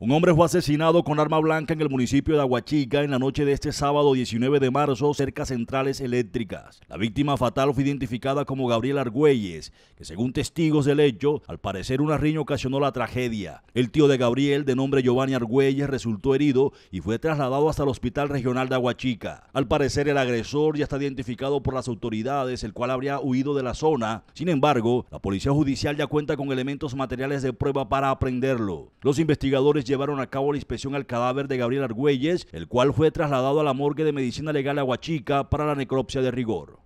Un hombre fue asesinado con arma blanca en el municipio de Aguachica en la noche de este sábado 19 de marzo cerca centrales eléctricas. La víctima fatal fue identificada como Gabriel Argüelles, que según testigos del hecho, al parecer una riña ocasionó la tragedia. El tío de Gabriel, de nombre Giovanni Argüelles, resultó herido y fue trasladado hasta el Hospital Regional de Aguachica. Al parecer el agresor ya está identificado por las autoridades, el cual habría huido de la zona. Sin embargo, la Policía Judicial ya cuenta con elementos materiales de prueba para aprenderlo. Los investigadores llevaron a cabo la inspección al cadáver de Gabriel Argüelles, el cual fue trasladado a la morgue de Medicina Legal Aguachica para la necropsia de rigor.